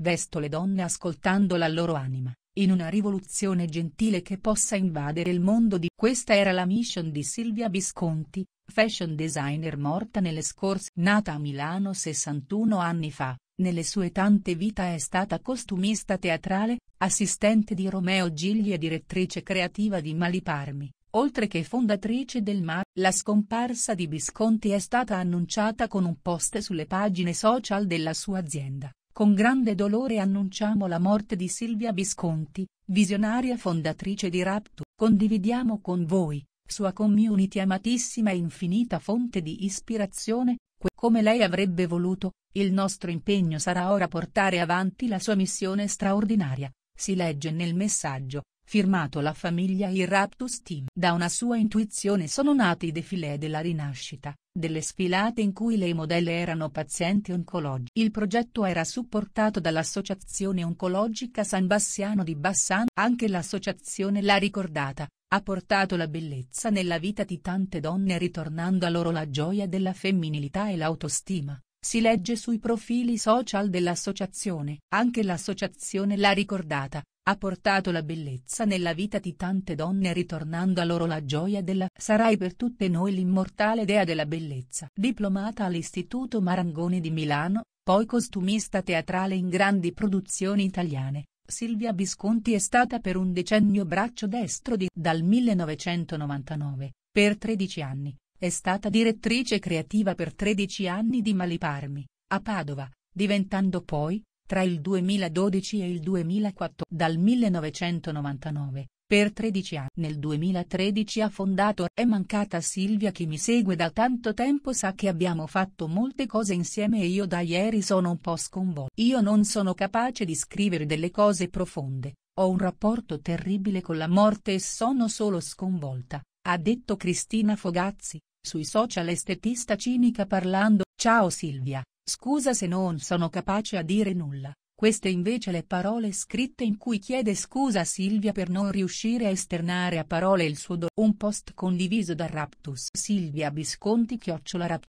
Vesto le donne ascoltando la loro anima, in una rivoluzione gentile che possa invadere il mondo di... Questa era la mission di Silvia Visconti, fashion designer morta nelle scorse... Nata a Milano 61 anni fa, nelle sue tante vita è stata costumista teatrale, assistente di Romeo Gigli e direttrice creativa di Maliparmi oltre che fondatrice del MAR, La scomparsa di Visconti è stata annunciata con un post sulle pagine social della sua azienda, con grande dolore annunciamo la morte di Silvia Visconti, visionaria fondatrice di Raptu, condividiamo con voi, sua community amatissima e infinita fonte di ispirazione, come lei avrebbe voluto, il nostro impegno sarà ora portare avanti la sua missione straordinaria, si legge nel messaggio, firmato la famiglia Irraptus Team. Da una sua intuizione sono nati i defilè della rinascita, delle sfilate in cui le modelle erano pazienti oncologici. Il progetto era supportato dall'Associazione Oncologica San Bassiano di Bassan, Anche l'associazione l'ha ricordata, ha portato la bellezza nella vita di tante donne ritornando a loro la gioia della femminilità e l'autostima. Si legge sui profili social dell'associazione. Anche l'associazione l'ha ricordata, ha portato la bellezza nella vita di tante donne ritornando a loro la gioia della Sarai per tutte noi l'immortale dea della bellezza. Diplomata all'Istituto Marangoni di Milano, poi costumista teatrale in grandi produzioni italiane, Silvia Visconti è stata per un decennio braccio destro di dal 1999, per 13 anni, è stata direttrice creativa per 13 anni di Maliparmi, a Padova, diventando poi, tra il 2012 e il 2004 dal 1999, per 13 anni. Nel 2013 ha fondato È mancata Silvia chi mi segue da tanto tempo sa che abbiamo fatto molte cose insieme e io da ieri sono un po' sconvolto. Io non sono capace di scrivere delle cose profonde, ho un rapporto terribile con la morte e sono solo sconvolta, ha detto Cristina Fogazzi, sui social estetista cinica parlando. Ciao Silvia, Scusa se non sono capace a dire nulla, queste invece le parole scritte in cui chiede scusa a Silvia per non riuscire a esternare a parole il suo do. Un post condiviso da Raptus Silvia Visconti chiocciola Raptus.